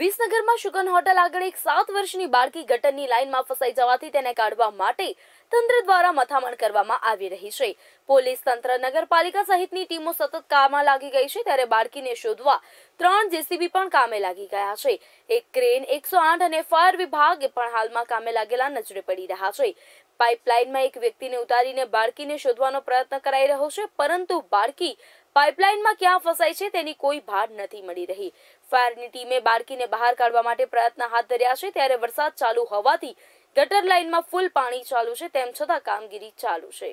વિસનગરમાં શુકન hotel આગળ એક સાત વર્ષની બાળકી ગટરની લાઇનમાં ફસાઈ જવાથી તેને કાઢવા માટે તંત્ર દ્વારા મથામણ કરવામાં આવી રહી છે પોલીસ તંત્ર નગરપાલિકા સહિતની ટીમો સતત કામમાં લાગી ગઈ છે ત્યારે બાળકીને શોધવા ત્રણ જેસીબી પણ કામે લાગી ગયા છે એક ક્રેન એકસો આઠ અને ફાયર વિભાગ પણ હાલમાં કામે લાગેલા નજરે પડી રહ્યા છે પાઇપલાઇનમાં એક વ્યક્તિને ઉતારીને બાળકીને શોધવાનો પ્રયત્ન કરાઈ રહ્યો છે પરંતુ બાળકી પાઇપલાઇનમાં ક્યાં ફસાઈ છે તેની કોઈ ભાર નથી મળી રહી ફાયરની ટીમે બાળકીને બહાર કાઢવા માટે પ્રયત્ન હાથ ધર્યા છે ત્યારે વરસાદ ચાલુ હોવાથી ગટર લાઇનમાં ફૂલ પાણી ચાલુ છે તેમ છતાં કામગીરી ચાલુ છે